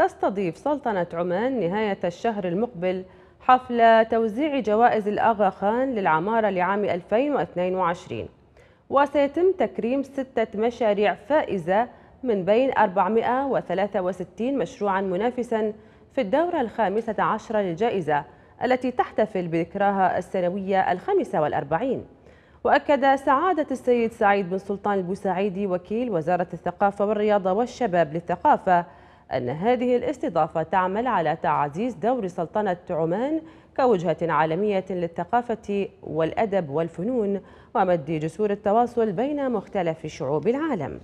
تستضيف سلطنة عمان نهاية الشهر المقبل حفل توزيع جوائز الأغا خان للعمارة لعام 2022 وسيتم تكريم ستة مشاريع فائزة من بين 463 مشروعا منافسا في الدورة الخامسة عشرة للجائزة التي تحتفل بذكراها السنوية الخامسة والأربعين وأكد سعادة السيد سعيد بن سلطان البوسعيدي وكيل وزارة الثقافة والرياضة والشباب للثقافة أن هذه الاستضافة تعمل على تعزيز دور سلطنة عمان كوجهة عالمية للثقافة والأدب والفنون ومد جسور التواصل بين مختلف شعوب العالم